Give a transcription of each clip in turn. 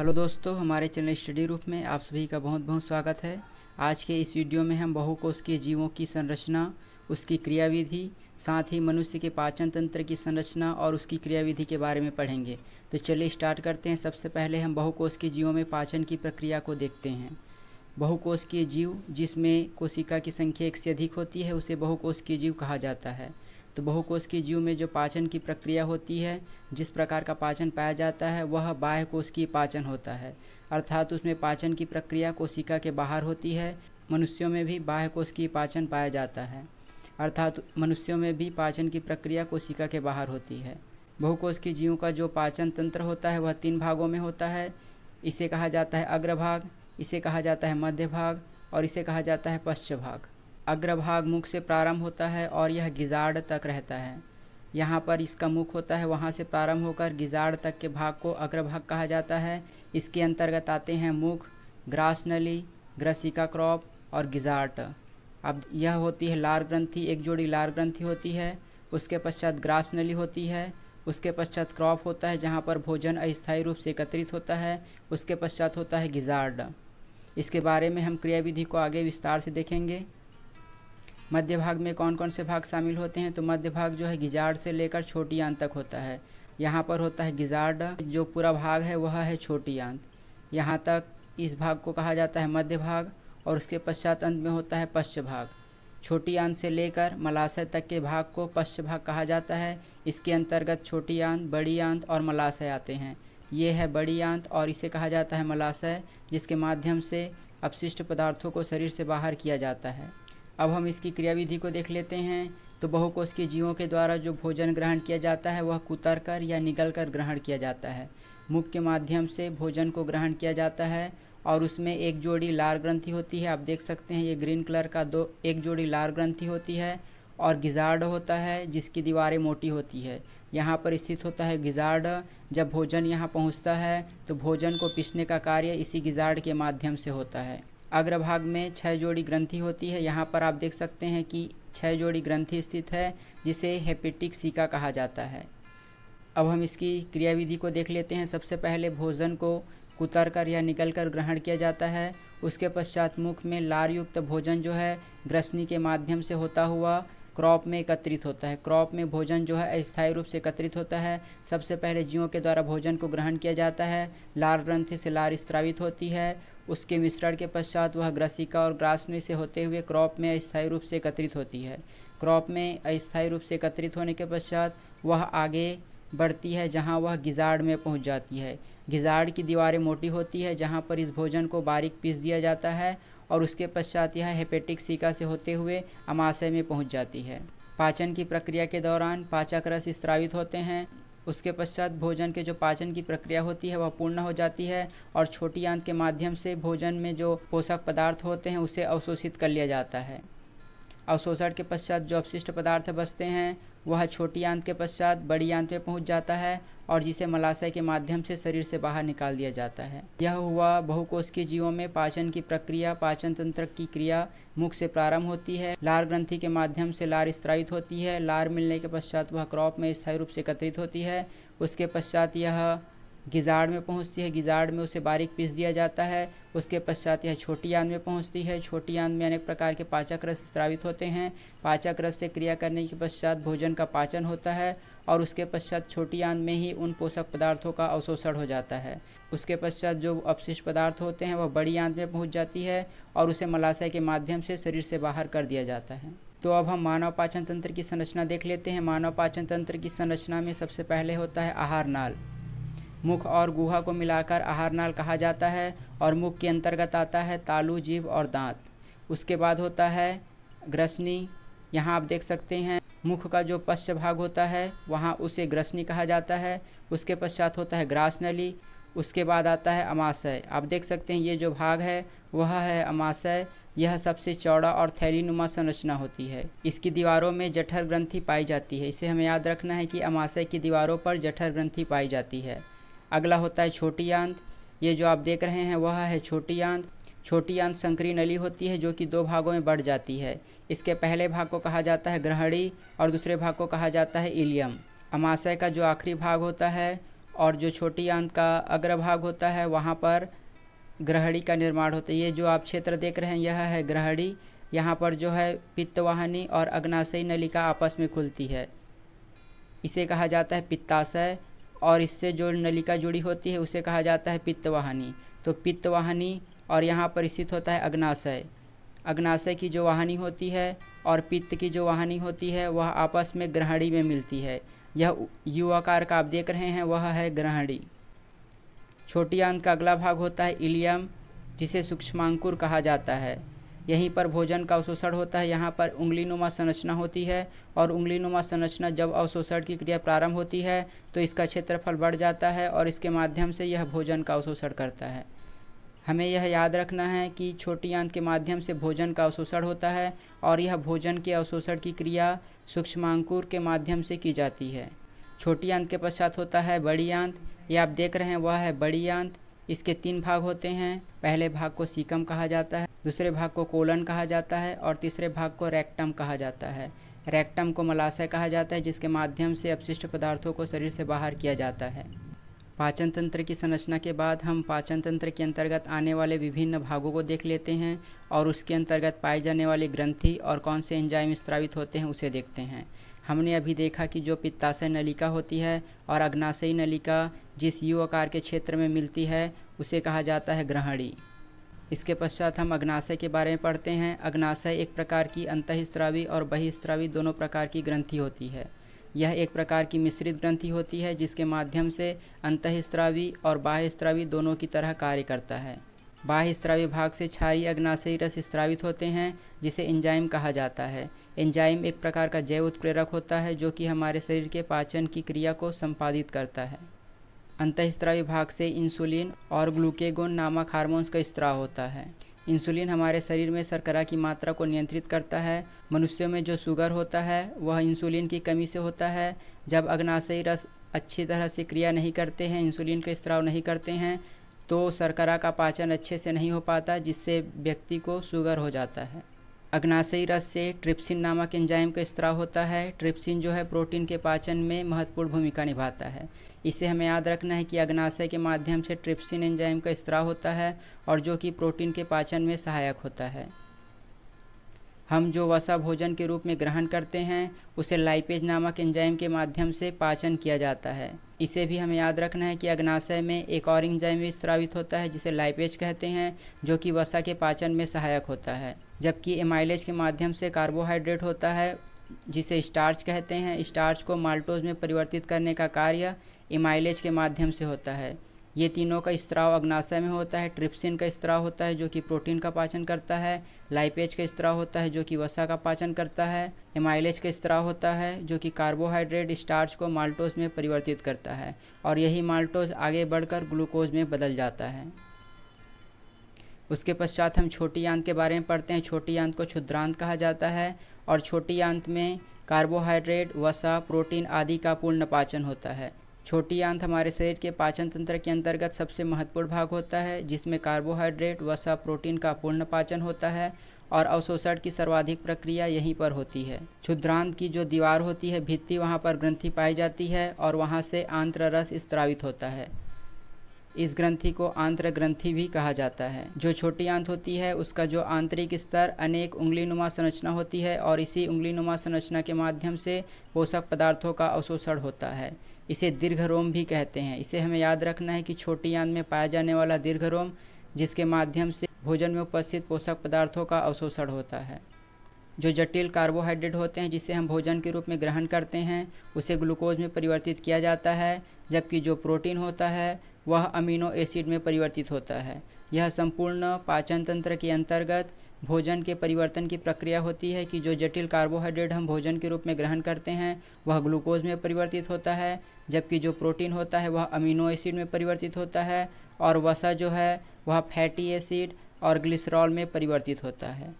hello दोस्तों हमारे channel study रूप में आप सभी का बहुत बहुत स्वागत है आज के इस वीडियो में हम बहुकोश के जीवों की संरचना उसकी क्रियाविधि साथ ही मनुष्य के पाचन तंत्र की संरचना और उसकी क्रियाविधि के बारे में पढ़ेंगे तो चलिए स्टार्ट करते हैं सबसे पहले हम बहुकोश के जीवों में पाचन की प्रक्रिया को देखते हैं बहुकोश के जीव जिसमें कोशिका की संख्या एक से अधिक होती है उसे बहुकोश के जीव कहा जाता है तो बहुकोश के जीव में जो पाचन की प्रक्रिया होती है जिस प्रकार का पाचन पाया जाता है वह बाह्य कोश की पाचन होता है अर्थात उसमें पाचन की प्रक्रिया कोशिका के बाहर होती है मनुष्यों में भी बाह्य कोश की पाचन पाया जाता है अर्थात मनुष्यों में भी पाचन की प्रक्रिया कोशिका के बाहर होती है बहुकोश के जीवों का जो पाचन तंत्र होता है वह तीन भागों में होता है इसे कहा जाता है अग्रभाग इसे कहा जाता है मध्य भाग और इसे कहा जाता है पश्च भाग अग्रभाग मुख से प्रारंभ होता है और यह गिजाड़ तक रहता है यहाँ पर इसका मुख होता है वहाँ से प्रारंभ होकर गिजाड़ तक के भाग को अग्रभाग कहा जाता है इसके अंतर्गत आते हैं मुख ग्रास नली ग्रसिका क्रॉप और गिजार्ट अब यह होती है लार ग्रंथि एक जोड़ी लार ग्रंथि होती है उसके पश्चात ग्रास नली होती है उसके पश्चात क्रॉप होता है जहाँ पर भोजन अस्थायी रूप से एकत्रित होता है उसके पश्चात होता है गिजार्ड इसके बारे में हम क्रियाविधि को आगे विस्तार से देखेंगे मध्य भाग में कौन कौन से भाग शामिल होते हैं तो मध्य भाग जो है गिजार्ड से लेकर छोटी आंत तक होता है यहाँ पर होता है गिजार्ड जो पूरा भाग है वह है छोटी आंत यहाँ तक इस भाग को कहा जाता है मध्य भाग और उसके पश्चात अंत में होता है पश्च भाग छोटी आंत से लेकर मलाशय तक के भाग को पश्च भाग कहा जाता है इसके अंतर्गत छोटी आंत बड़ी आंत और मलाशय आते हैं ये है बड़ी आंत और इसे कहा जाता है मलाशय जिसके माध्यम से अपशिष्ट पदार्थों को शरीर से बाहर किया जाता है अब हम इसकी क्रियाविधि को देख लेते हैं तो बहुकोशिकीय जीवों के द्वारा जो भोजन ग्रहण किया जाता है वह कुतर कर या निगल कर ग्रहण किया जाता है मुख के माध्यम से भोजन को ग्रहण किया जाता है और उसमें एक जोड़ी लार ग्रंथि होती है आप देख सकते हैं ये ग्रीन कलर का दो एक जोड़ी लार ग्रंथि होती है और गिजार्ड होता है जिसकी दीवारें मोटी होती है यहाँ पर स्थित होता है गिजार्ड जब भोजन यहाँ पहुँचता है तो भोजन को पीसने का कार्य इसी गिजार्ड के माध्यम से होता है अग्रभाग में छः जोड़ी ग्रंथि होती है यहाँ पर आप देख सकते हैं कि छः जोड़ी ग्रंथि स्थित है जिसे हेपेटिक सीका कहा जाता है अब हम इसकी क्रियाविधि को देख लेते हैं सबसे पहले भोजन को कुतर कर या निकल कर ग्रहण किया जाता है उसके पश्चात मुख में लारयुक्त भोजन जो है ग्रसनी के माध्यम से होता हुआ क्रॉप में एकत्रित होता है क्रॉप में भोजन जो है अस्थायी रूप से एकत्रित होता है सबसे पहले जीवों के द्वारा भोजन को ग्रहण किया जाता है लार ग्रंथि से लार स्त्रावित होती है उसके मिश्रण के पश्चात वह ग्रसिका और ग्रासनी से होते हुए क्रॉप में अस्थायी रूप से एकत्रित होती है क्रॉप में अस्थायी रूप से एकत्रित होने के पश्चात वह आगे बढ़ती है जहाँ वह गिजाड़ में पहुँच जाती है गिजाड़ की दीवारें मोटी होती है जहाँ पर इस भोजन को बारीक पीस दिया जाता है और उसके पश्चात यह हेपेटिक सीका से होते हुए अमाशय में पहुंच जाती है पाचन की प्रक्रिया के दौरान पाचक रस स्त्रावित होते हैं उसके पश्चात भोजन के जो पाचन की प्रक्रिया होती है वह पूर्ण हो जाती है और छोटी आंत के माध्यम से भोजन में जो पोषक पदार्थ होते हैं उसे अवशोषित कर लिया जाता है अवशोषण के पश्चात जो अपशिष्ट पदार्थ बचते हैं वह छोटी आंत के पश्चात बड़ी आंत में पहुंच जाता है और जिसे मलाशय के माध्यम से शरीर से बाहर निकाल दिया जाता है यह हुआ बहुकोशिकीय जीवों में पाचन की प्रक्रिया पाचन तंत्र की क्रिया मुख से प्रारंभ होती है लार ग्रंथि के माध्यम से लार स्त्रावित होती है लार मिलने के पश्चात वह क्रॉप में स्थायी रूप से एकत्रित होती है उसके पश्चात यह गिजाड़ में पहुंचती है गिजाड़ में उसे बारीक पीस दिया जाता है उसके पश्चात यह छोटी आंध में पहुंचती है छोटी आंध में अनेक प्रकार के पाचक रस स्त्रावित होते हैं पाचक रस से क्रिया करने के पश्चात भोजन का पाचन होता है और उसके पश्चात छोटी आंध में ही उन पोषक पदार्थों का अवशोषण हो जाता है उसके पश्चात जो अपशिष्ट पदार्थ होते हैं वह बड़ी आंध में पहुँच जाती है और उसे मलाशय के माध्यम से शरीर से बाहर कर दिया जाता है तो अब हम मानव पाचन तंत्र की संरचना देख लेते हैं मानव पाचन तंत्र की संरचना में सबसे पहले होता है आहार नाल मुख और गुहा को मिलाकर आहारनाल कहा जाता है और मुख के अंतर्गत आता है तालू जीव और दांत उसके बाद होता है ग्रसनी यहाँ आप देख सकते हैं मुख का जो पश्च भाग होता है वहाँ उसे ग्रसनी कहा जाता है उसके पश्चात होता है ग्रास नली उसके बाद आता है अमाशय आप देख सकते हैं ये जो भाग है वह है अमाशय यह सबसे चौड़ा और थैलीनुमा संरचना होती है इसकी दीवारों में जठर ग्रंथि पाई जाती है इसे हमें याद रखना है कि अमाशय की दीवारों पर जठर ग्रंथि पाई जाती है अगला होता है छोटी आंत ये जो आप देख रहे हैं वह है छोटी आंत छोटी आंत संकरी नली होती है जो कि दो भागों में बढ़ जाती है इसके पहले भाग को कहा जाता है ग्रहणी और दूसरे भाग को कहा जाता है इलियम अमाशय का जो आखिरी भाग होता है और जो छोटी आंत का अग्रभाग होता है वहाँ पर ग्रहणी का निर्माण होता है ये जो आप क्षेत्र देख रहे हैं यह है ग्रहणी यहाँ पर जो है पित्तवाहिनी और अग्नाशयी नलिका आपस में खुलती है इसे कहा जाता है पित्ताशय और इससे जो नलिका जुड़ी होती है उसे कहा जाता है पित्तवाहनी तो पित्तवाहनी और यहाँ पर स्थित होता है अग्नाशय अग्नाशय की जो वाहनी होती है और पित्त की जो वाहनी होती है वह आपस में ग्रहणी में मिलती है यह युवाकार का आप देख रहे हैं वह है ग्रहणी छोटी आंत का अगला भाग होता है इलियम जिसे सूक्ष्मांकुर कहा जाता है यहीं पर भोजन का अवशोषण होता है यहाँ पर उंगलीनुमा संरचना होती है और उंगलीनुमा संरचना जब अवशोषण की क्रिया प्रारंभ होती है तो इसका क्षेत्रफल बढ़ जाता है और इसके माध्यम से यह भोजन का अवशोषण करता है हमें यह याद रखना है कि छोटी आंत के माध्यम से भोजन का अवशोषण होता है और यह भोजन के अवशोषण की क्रिया सूक्ष्मांकुर के माध्यम से की जाती है छोटी आंत के पश्चात होता है बड़ी आंत ये आप देख रहे हैं वह है बड़ी आंत इसके तीन भाग होते हैं पहले भाग को सीकम कहा जाता है दूसरे भाग को कोलन कहा जाता है और तीसरे भाग को रेक्टम कहा जाता है रेक्टम को मलाशय कहा जाता है जिसके माध्यम से अपशिष्ट पदार्थों को शरीर से बाहर किया जाता है पाचन तंत्र की संरचना के बाद हम पाचन तंत्र के अंतर्गत आने वाले विभिन्न भागों को देख लेते हैं और उसके अंतर्गत पाए जाने वाले ग्रंथि और कौन से एंजाइम स्त्रावित होते हैं उसे देखते हैं हमने अभी देखा कि जो पित्ताशय नलिका होती है और अग्नाशयी नलिका जिस यू आकार के क्षेत्र में मिलती है उसे कहा जाता है ग्रहणी इसके पश्चात हम अग्नाशय के बारे में पढ़ते हैं अग्नाशय एक प्रकार की अंतस्त्रावी और बहिस्त्रावी दोनों प्रकार की ग्रंथि होती है यह एक प्रकार की मिश्रित ग्रंथि होती है जिसके माध्यम से अंतस्त्रावी और बाह्यस्त्रावी दोनों की तरह कार्य करता है बाह्य स्त्रावी भाग से क्षारीय अग्नाशयी रस स्त्रावित होते हैं जिसे एंजाइम कहा जाता है एंजाइम एक प्रकार का जैव उत्प्रेरक होता है जो कि हमारे शरीर के पाचन की क्रिया को संपादित करता है अंतःस्त्रावी भाग से इंसुलिन और ग्लूकेगोन नामक हार्मोन्स का स्त्राव होता है इंसुलिन हमारे शरीर में शर्करा की मात्रा को नियंत्रित करता है मनुष्यों में जो शुगर होता है वह इंसुलिन की कमी से होता है जब अग्नाशयी रस अच्छी तरह से क्रिया नहीं करते हैं इंसुलिन का स्त्राव नहीं करते हैं तो शर्करा का पाचन अच्छे से नहीं हो पाता जिससे व्यक्ति को शुगर हो जाता है अग्नाशयी रस से ट्रिप्सिन नामक एंजाइम का स्त्राव होता है ट्रिप्सिन जो है प्रोटीन के पाचन में महत्वपूर्ण भूमिका निभाता है इसे हमें याद रखना है कि अग्नाशय के माध्यम से ट्रिप्सिन एंजाइम का स्त्राव होता है और जो कि प्रोटीन के पाचन में सहायक होता है हम जो वसा भोजन के रूप में ग्रहण करते हैं उसे लाइपेज नामक एंजाइम के माध्यम से पाचन किया जाता है इसे भी हमें याद रखना है कि अग्नाशय में एक और इंजाइम भी स्रावित होता है जिसे लाइपेज कहते हैं जो कि वसा के पाचन में सहायक होता है जबकि एमाइलेज के माध्यम से कार्बोहाइड्रेट होता है जिसे स्टार्च कहते हैं स्टार्च को माल्टोज में परिवर्तित करने का कार्य इमाइलेज के माध्यम से होता है ये तीनों का स्त्राव अग्नाशय में होता है ट्रिप्सिन का स्त्राव होता है जो कि प्रोटीन का पाचन करता है लाइपेज का स्त्राव होता है जो कि वसा का पाचन करता है एमाइलेज का स्त्राव होता है जो कि कार्बोहाइड्रेट स्टार्च को माल्टोज में परिवर्तित करता है और यही माल्टोज आगे बढ़कर ग्लूकोज में बदल जाता है उसके पश्चात हम छोटी आंत के बारे में पढ़ते हैं छोटी आंत को क्षुद्रांत कहा जाता है और छोटी आंत में कार्बोहाइड्रेट वसा प्रोटीन आदि का पूर्ण पाचन होता है छोटी आंत हमारे शरीर के पाचन तंत्र के अंतर्गत सबसे महत्वपूर्ण भाग होता है जिसमें कार्बोहाइड्रेट वसा प्रोटीन का पूर्ण पाचन होता है और अवशोषण की सर्वाधिक प्रक्रिया यहीं पर होती है क्षुद्रांत की जो दीवार होती है भित्ति वहाँ पर ग्रंथि पाई जाती है और वहाँ से आंत्र रस स्त्रावित होता है इस ग्रंथि को आंत्र ग्रंथि भी कहा जाता है जो छोटी आंत होती है उसका जो आंतरिक स्तर अनेक उंगली नुमा संरचना होती है और इसी उंगली नुमा संरचना के माध्यम से पोषक पदार्थों का अवशोषण होता है इसे दीर्घ रोम भी कहते हैं इसे हमें याद रखना है कि छोटी आंत में पाया जाने वाला दीर्घ रोम जिसके माध्यम से भोजन में उपस्थित पोषक पदार्थों का अवशोषण होता है जो जटिल कार्बोहाइड्रेट होते हैं जिसे हम भोजन के रूप में ग्रहण करते हैं उसे ग्लूकोज में परिवर्तित किया जाता है जबकि जो प्रोटीन होता है वह अमीनो एसिड में परिवर्तित होता है यह संपूर्ण पाचन तंत्र के अंतर्गत भोजन के परिवर्तन की प्रक्रिया होती है कि जो जटिल कार्बोहाइड्रेट हम भोजन के रूप में ग्रहण करते हैं वह ग्लूकोज में परिवर्तित होता है जबकि जो प्रोटीन होता है वह अमीनो एसिड में परिवर्तित होता है और वसा जो है वह फैटी एसिड और ग्लिसरॉल में परिवर्तित होता है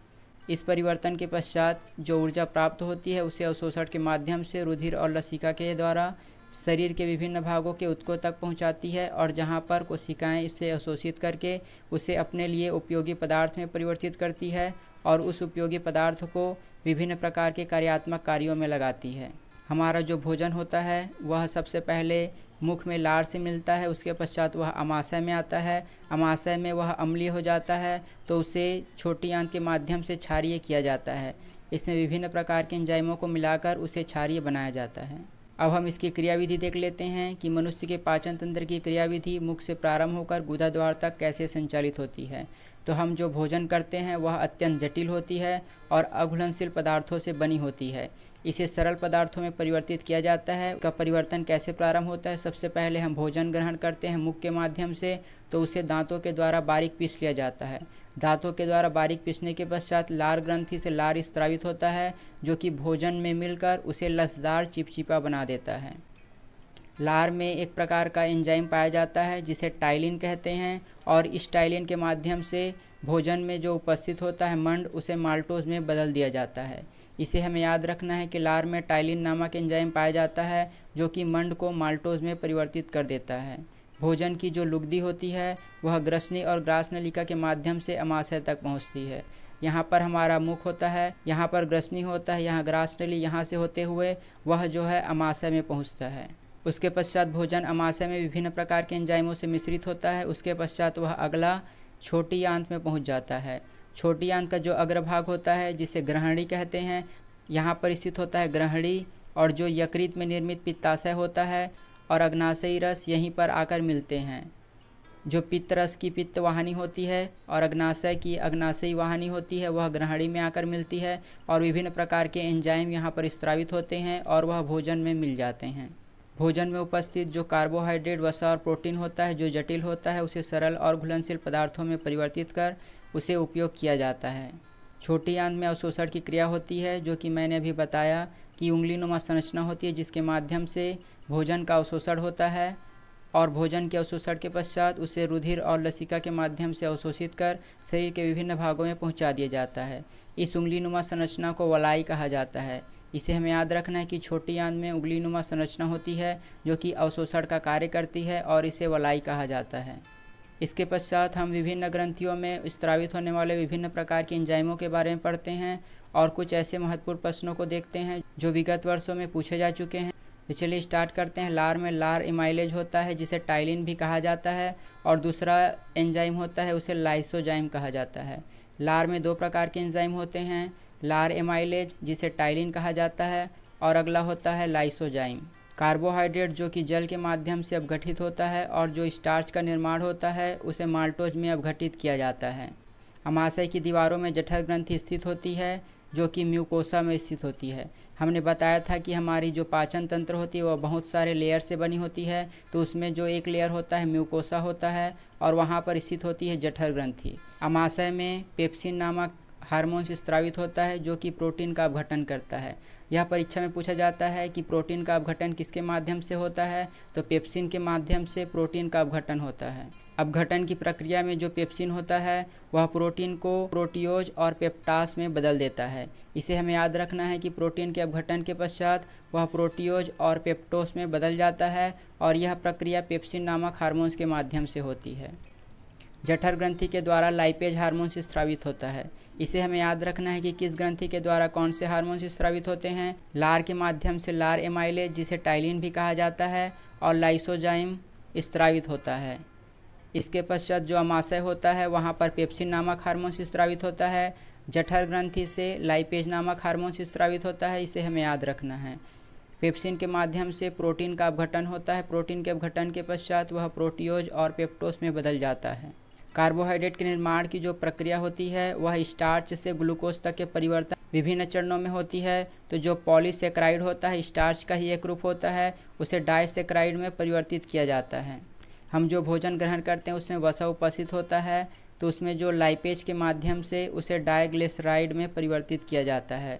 इस परिवर्तन के पश्चात जो ऊर्जा प्राप्त होती है उसे अवशोषण के माध्यम से रुधिर और लसिका के द्वारा शरीर के विभिन्न भागों के उत्कों तक पहुंचाती है और जहां पर कोशिकाएं इसे अशोषित करके उसे अपने लिए उपयोगी पदार्थ में परिवर्तित करती है और उस उपयोगी पदार्थ को विभिन्न प्रकार के कार्यात्मक कार्यों में लगाती है हमारा जो भोजन होता है वह सबसे पहले मुख में लार से मिलता है उसके पश्चात वह अमाशय में आता है अमाशय में वह अम्लीय हो जाता है तो उसे छोटी आंत के माध्यम से क्षारीय किया जाता है इसमें विभिन्न प्रकार के एंजाइमों को मिलाकर उसे क्षारीय बनाया जाता है अब हम इसकी क्रियाविधि देख लेते हैं कि मनुष्य के पाचन तंत्र की क्रियाविधि मुख से प्रारंभ होकर गुदा द्वार तक कैसे संचालित होती है तो हम जो भोजन करते हैं वह अत्यंत जटिल होती है और अघुलनशील पदार्थों से बनी होती है इसे सरल पदार्थों में परिवर्तित किया जाता है का परिवर्तन कैसे प्रारंभ होता है सबसे पहले हम भोजन ग्रहण करते हैं मुख के माध्यम से तो उसे दांतों के द्वारा बारीक पीस लिया जाता है धातुओं के द्वारा बारीक पिसने के पश्चात लार ग्रंथि से लार स्त्रावित होता है जो कि भोजन में मिलकर उसे लसदार चिपचिपा बना देता है लार में एक प्रकार का एंजाइम पाया जाता है जिसे टाइलिन कहते हैं और इस टाइलिन के माध्यम से भोजन में जो उपस्थित होता है मंड उसे माल्टोज में बदल दिया जाता है इसे हमें याद रखना है कि लार में टाइलिन नामक एंजाइम पाया जाता है जो कि मंड को माल्टोज में परिवर्तित कर देता है भोजन की जो लुगदी होती है वह ग्रसनी और ग्रास नलिका के माध्यम से अमाशय तक पहुँचती है यहाँ पर हमारा मुख होता है यहाँ पर ग्रसनी होता है यहाँ ग्रास नली यहाँ से होते हुए वह जो है अमाशय में पहुँचता है उसके पश्चात भोजन अमाशय में विभिन्न प्रकार के एंजाइमों से मिश्रित होता है उसके पश्चात वह अगला छोटी आंत में पहुँच जाता है छोटी आंत का जो अग्रभाग होता है जिसे ग्रहणी कहते हैं यहाँ पर स्थित होता है ग्रहणी और जो यकृत में निर्मित पित्ताशय होता है और अग्नाशयी रस यहीं पर आकर मिलते हैं जो पित्तरस की पित्त वाहनी होती है और अग्नाशय की अग्नाशयी वाहनी होती है वह ग्रहणी में आकर मिलती है और विभिन्न प्रकार के एंजाइम यहाँ पर स्त्रावित होते हैं और वह भोजन में मिल जाते हैं भोजन में उपस्थित जो कार्बोहाइड्रेट वसा और प्रोटीन होता है जो जटिल होता है उसे सरल और घुलनशील पदार्थों में परिवर्तित कर उसे उपयोग किया जाता है छोटी आंत में अवशोषण की क्रिया होती है जो कि मैंने अभी बताया कि उंगली नुमा संरचना होती है जिसके माध्यम से भोजन का अवशोषण होता है और भोजन के अवशोषण के पश्चात उसे रुधिर और लसिका के माध्यम से अवशोषित कर शरीर के विभिन्न भागों में पहुंचा दिया जाता है इस उंगली नुमा संरचना को वलाई कहा जाता है इसे हमें याद रखना है कि छोटी आंत में उंगली नुमा संरचना होती है जो कि अवशोषण का कार्य करती है और इसे वलाई कहा जाता है इसके पश्चात हम विभिन्न ग्रंथियों में स्त्रावित होने वाले विभिन्न प्रकार के इंजाइमों के बारे में पढ़ते हैं और कुछ ऐसे महत्वपूर्ण प्रश्नों को देखते हैं जो विगत वर्षों में पूछे जा चुके हैं तो चलिए स्टार्ट करते हैं लार में लार इमाइलेज होता है जिसे टाइलिन भी कहा जाता है और दूसरा एंजाइम होता है उसे लाइसोजाइम कहा जाता है लार में दो प्रकार के एंजाइम होते हैं लार एमाइलेज जिसे टाइलिन कहा जाता है और अगला होता है लाइसोजाइम कार्बोहाइड्रेट जो कि जल के माध्यम से अपघटित होता है और जो स्टार्च का निर्माण होता है उसे माल्टोज में अपघटित किया जाता है अमाशय की दीवारों में जठर ग्रंथि स्थित होती है जो कि म्यूकोसा में स्थित होती है हमने बताया था कि हमारी जो पाचन तंत्र होती है वह बहुत सारे लेयर से बनी होती है तो उसमें जो एक लेयर होता है म्यूकोसा होता है और वहाँ पर स्थित होती है जठर ग्रंथि अमाशय में पेप्सिन नामक हार्मोन स्त्रावित होता है जो कि प्रोटीन का अपघटन करता है यह परीक्षा में पूछा जाता है कि प्रोटीन का अपघटन किसके माध्यम से होता है तो पेप्सिन के माध्यम से प्रोटीन का अपघटन होता है अपघटन की प्रक्रिया में जो पेप्सिन होता है वह प्रोटीन को प्रोटियोज और पेप्टास में बदल देता है इसे हमें याद रखना है कि प्रोटीन के अपघटन के पश्चात वह प्रोटियोज और पेप्टोस में बदल जाता है और यह प्रक्रिया पेप्सिन नामक हार्मोन्स के माध्यम से होती है जठर ग्रंथि के द्वारा लाइपेज हार्मोन्स स्त्रावित होता है इसे हमें याद रखना है कि किस ग्रंथि के द्वारा कौन से हार्मोन्स स्त्रावित होते हैं लार के माध्यम से लार एमाइलेज जिसे टाइलिन भी कहा जाता है और लाइसोजाइम स्त्रावित होता है इसके पश्चात जो अमाशय होता है वहाँ पर पेप्सिन नामक हारमोन्स स्त्रावित होता है जठर ग्रंथि से लाइपेज नामक हारमोन्स स्त्रावित होता है इसे हमें याद रखना है पेप्सिन के माध्यम से प्रोटीन का अपघटन होता है प्रोटीन के अपघटन के पश्चात वह प्रोटियोज और पेप्टोस में बदल जाता है कार्बोहाइड्रेट के निर्माण की जो प्रक्रिया होती है वह स्टार्च से ग्लूकोज तक के परिवर्तन विभिन्न चरणों में होती है तो जो पॉलीसेक्राइड होता है स्टार्च का ही एक रूप होता है उसे डाइसेक्राइड में परिवर्तित किया जाता है हम जो भोजन ग्रहण करते हैं उसमें वसा उपस्थित होता है तो उसमें जो लाइपेज के माध्यम से उसे डाइग्लिसराइड में परिवर्तित किया जाता है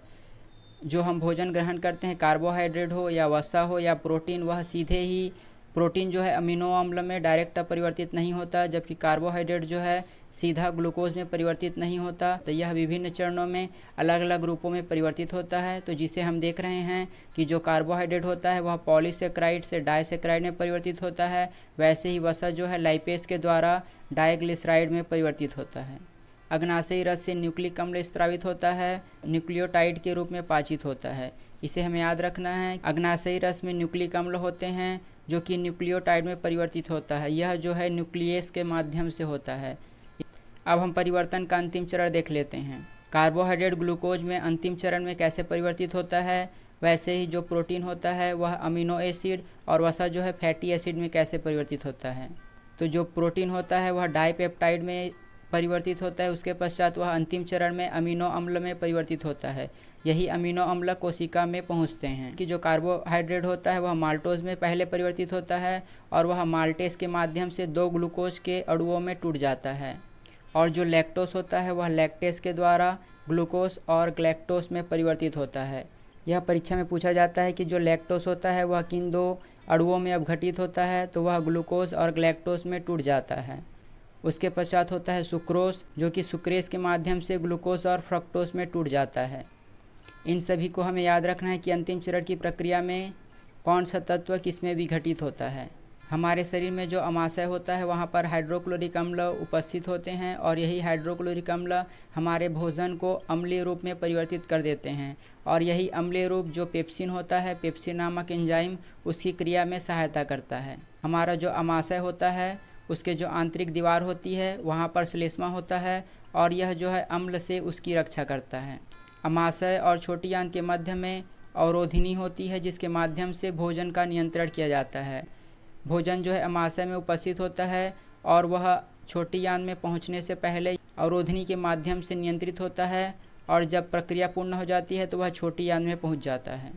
जो हम भोजन ग्रहण करते हैं कार्बोहाइड्रेट हो या वसा हो या प्रोटीन वह सीधे ही प्रोटीन जो है अमीनो अम्ल में डायरेक्ट परिवर्तित नहीं होता जबकि कार्बोहाइड्रेट जो है सीधा ग्लूकोज में परिवर्तित नहीं होता तो यह विभिन्न चरणों में अलग अलग रूपों में परिवर्तित होता है तो जिसे हम देख रहे हैं कि जो कार्बोहाइड्रेट होता है वह पॉलीसेक्राइड से डायसेक्राइड में परिवर्तित होता है वैसे ही वसा जो है लाइपेस के द्वारा डायग्लिसराइड में परिवर्तित होता है अग्नाशयी रस से न्यूक्लिक अम्ल स्त्रावित होता है न्यूक्लियोटाइड के रूप में पाचित होता है इसे हमें याद रखना है अग्नाशयी रस में न्यूक्लिक अम्ल होते हैं जो कि न्यूक्लियोटाइड में परिवर्तित होता है यह जो है न्यूक्लियस के माध्यम से होता है अब हम परिवर्तन का अंतिम चरण देख लेते हैं कार्बोहाइड्रेट ग्लूकोज में अंतिम चरण में कैसे परिवर्तित होता है वैसे ही जो प्रोटीन होता है वह अमीनो एसिड और वसा जो है फैटी एसिड में कैसे परिवर्तित होता है तो जो प्रोटीन होता है वह डाईपेप्टाइड में परिवर्तित होता है उसके पश्चात वह अंतिम चरण में अमीनो अम्ल में परिवर्तित होता है यही अमीनो अम्ल कोशिका में पहुँचते हैं कि जो कार्बोहाइड्रेट होता है वह माल्टोज में पहले परिवर्तित होता है और वह माल्टेस के माध्यम से दो ग्लूकोज के अड़ुओं में टूट जाता है और जो लैक्टोस होता है वह लैक्टेस के द्वारा ग्लूकोस और ग्लैक्टोस में परिवर्तित होता है यह परीक्षा में पूछा जाता है कि जो लैक्टोस होता है वह किन दो अड़ुओं में अवघटित होता है तो वह ग्लूकोज और ग्लैक्टोस में टूट जाता है उसके पश्चात होता है सुक्रोस जो कि सुक्रेस के माध्यम से ग्लूकोज और फ्रक्टोस में टूट जाता है इन सभी को हमें याद रखना है कि अंतिम चरण की प्रक्रिया में कौन सा तत्व किसमें विघटित होता है हमारे शरीर में जो अमाशय होता है वहाँ पर हाइड्रोक्लोरिक अम्ल उपस्थित होते हैं और यही हाइड्रोक्लोरिक अम्ल हमारे भोजन को अम्लीय रूप में परिवर्तित कर देते हैं और यही अम्लीय रूप जो पेप्सिन होता है पेप्सिन नामक एंजाइम उसकी क्रिया में सहायता करता है हमारा जो अमाशय होता है उसके जो आंतरिक दीवार होती है वहाँ पर श्लेष्मा होता है और यह जो है अम्ल से उसकी रक्षा करता है अमाशय और छोटी आंत के मध्य में अवरोधिनी होती है जिसके माध्यम से भोजन का नियंत्रण किया जाता है भोजन जो है अमाशय में उपस्थित होता है और वह छोटी आंत में पहुंचने से पहले अवरोधनी के माध्यम से नियंत्रित होता है और जब प्रक्रिया पूर्ण हो जाती है तो वह छोटी आंत में पहुंच जाता है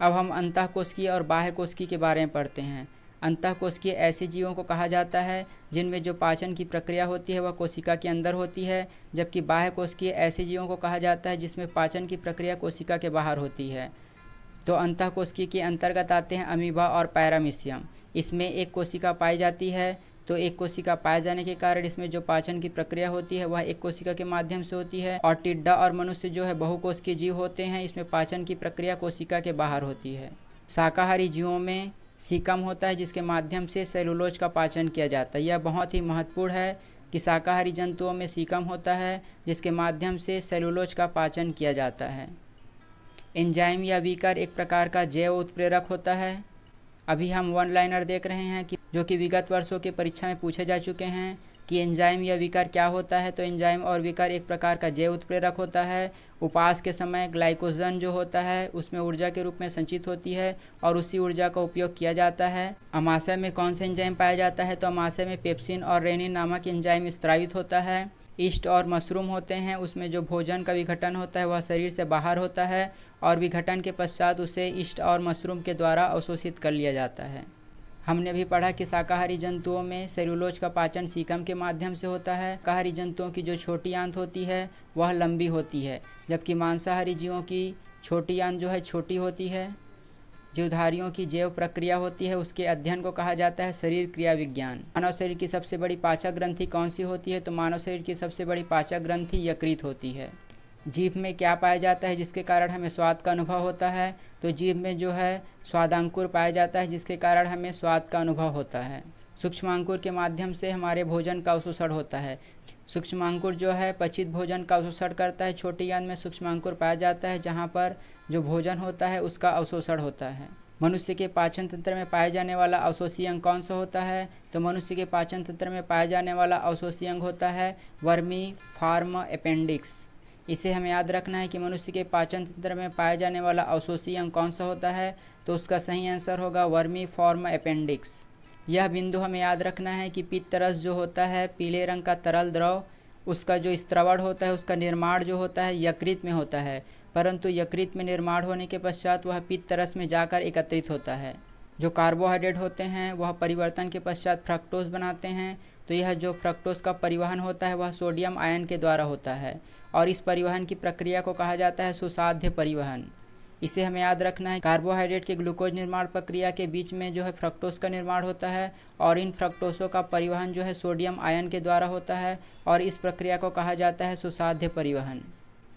अब हम अंतः कोशकी और बाह्य कोशिकी के बारे में पढ़ते हैं अंतः कोशिकीय ऐसे जीवों को कहा जाता है जिनमें जो पाचन की प्रक्रिया होती है वह कोशिका के अंदर होती है जबकि बाह्य कोशिकीय ऐसे जीवों को कहा जाता है जिसमें पाचन की प्रक्रिया कोशिका के बाहर होती है तो अंत कोशिकी के अंतर्गत आते हैं अमीबा और पैरामिशियम इसमें एक कोशिका पाई जाती है तो एक कोशिका पाए जाने के कारण इसमें जो पाचन की प्रक्रिया होती है वह एक कोशिका के माध्यम से होती है और टिड्डा और मनुष्य जो है बहुकोश के जीव होते हैं इसमें पाचन की प्रक्रिया कोशिका के बाहर होती है शाकाहारी जीवों में सीकम होता है जिसके माध्यम से सेलुलोज का पाचन किया जाता है यह बहुत ही महत्वपूर्ण है कि शाकाहारी जंतुओं में सीकम होता है जिसके माध्यम से सेलुलोज का पाचन किया जाता है एंजाइम या वीकर एक प्रकार का जैव उत्प्रेरक होता है अभी हम वन लाइनर देख रहे हैं कि जो कि विगत वर्षों के परीक्षा में पूछे जा चुके हैं कि एंजाइम या विकार क्या होता है तो एंजाइम और विकार एक प्रकार का जैव उत्प्रेरक होता है उपास के समय ग्लाइकोजन जो होता है उसमें ऊर्जा के रूप में संचित होती है और उसी ऊर्जा का उपयोग किया जाता है अमाशय में कौन सा एंजाइम पाया जाता है तो अमाशय में पेप्सिन और रेनिन नामक एंजाइम स्त्रावित होता है ईस्ट और मशरूम होते हैं उसमें जो भोजन का विघटन होता है वह शरीर से बाहर होता है और विघटन के पश्चात उसे ईस्ट और मशरूम के द्वारा अवशोषित कर लिया जाता है हमने भी पढ़ा कि शाकाहारी जंतुओं में सेलुलोज का पाचन सीकम के माध्यम से होता है शाकाहारी जंतुओं की जो छोटी आंत होती है वह लंबी होती है जबकि मांसाहारी जीवों की छोटी आंत जो है छोटी होती है जीवधारियों की जैव प्रक्रिया होती है उसके अध्ययन को कहा जाता है शरीर क्रिया विज्ञान मानव शरीर की सबसे बड़ी पाचक ग्रंथि कौन सी होती है तो मानव शरीर की सबसे बड़ी पाचक ग्रंथि यकृत होती है जीभ में क्या पाया जाता है जिसके कारण हमें स्वाद का अनुभव होता है तो जीभ में जो है स्वादांकुर पाया जाता है जिसके कारण हमें स्वाद का अनुभव होता है सूक्ष्मांकुर के माध्यम से हमारे भोजन का अवशोषण होता है सूक्ष्मांकुर जो है पचित भोजन का अवशोषण करता है छोटी यान में सूक्ष्मांकुर पाया जाता है जहाँ पर जो भोजन होता है उसका अवशोषण होता है मनुष्य के पाचन तंत्र में पाया जाने वाला अवशोषी अंग कौन सा होता है तो मनुष्य के पाचन तंत्र में पाया जाने वाला अवशोषी अंग होता है वर्मी फार्म अपेंडिक्स इसे हमें याद रखना है कि मनुष्य के पाचन तंत्र में पाया जाने वाला अवशोषी अंग कौन सा होता है तो उसका सही आंसर होगा वर्मी फॉर्म अपेंडिक्स यह बिंदु हमें याद रखना है कि पित्त रस जो होता है पीले रंग का तरल द्रव उसका जो स्त्रवण होता है उसका निर्माण जो होता है यकृत में होता है परंतु यकृत में निर्माण होने के पश्चात वह पित्त रस में जाकर एकत्रित होता है जो कार्बोहाइड्रेट होते हैं वह परिवर्तन के पश्चात फ्रक्टोज बनाते हैं तो यह जो फ्रक्टोज का परिवहन होता है वह सोडियम आयन के द्वारा होता है और इस परिवहन की प्रक्रिया को कहा जाता है सुसाध्य परिवहन इसे हमें याद रखना है कार्बोहाइड्रेट के ग्लूकोज निर्माण प्रक्रिया के बीच में जो है फ्रक्टोज का निर्माण होता है और इन फ्रक्टोसों का परिवहन जो है सोडियम आयन के द्वारा होता है और इस प्रक्रिया को कहा जाता है सुसाध्य परिवहन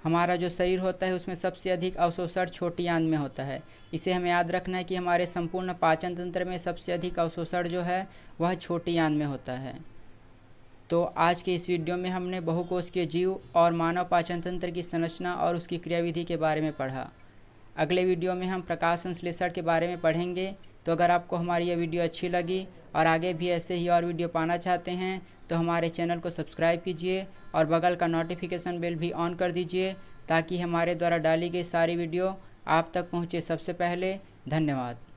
हमारा जो शरीर होता है उसमें सबसे अधिक अवशोषण छोटी आंत में होता है इसे हमें याद रखना है कि हमारे संपूर्ण पाचन तंत्र में सबसे अधिक अवशोषण जो है वह छोटी आंत में होता है तो आज के इस वीडियो में हमने बहुकोश के जीव और मानव पाचन तंत्र की संरचना और उसकी क्रियाविधि के बारे में पढ़ा अगले वीडियो में हम प्रकाश संश्लेषण के बारे में पढ़ेंगे तो अगर आपको हमारी यह वीडियो अच्छी लगी और आगे भी ऐसे ही और वीडियो पाना चाहते हैं तो हमारे चैनल को सब्सक्राइब कीजिए और बगल का नोटिफिकेशन बेल भी ऑन कर दीजिए ताकि हमारे द्वारा डाली गई सारी वीडियो आप तक पहुँचे सबसे पहले धन्यवाद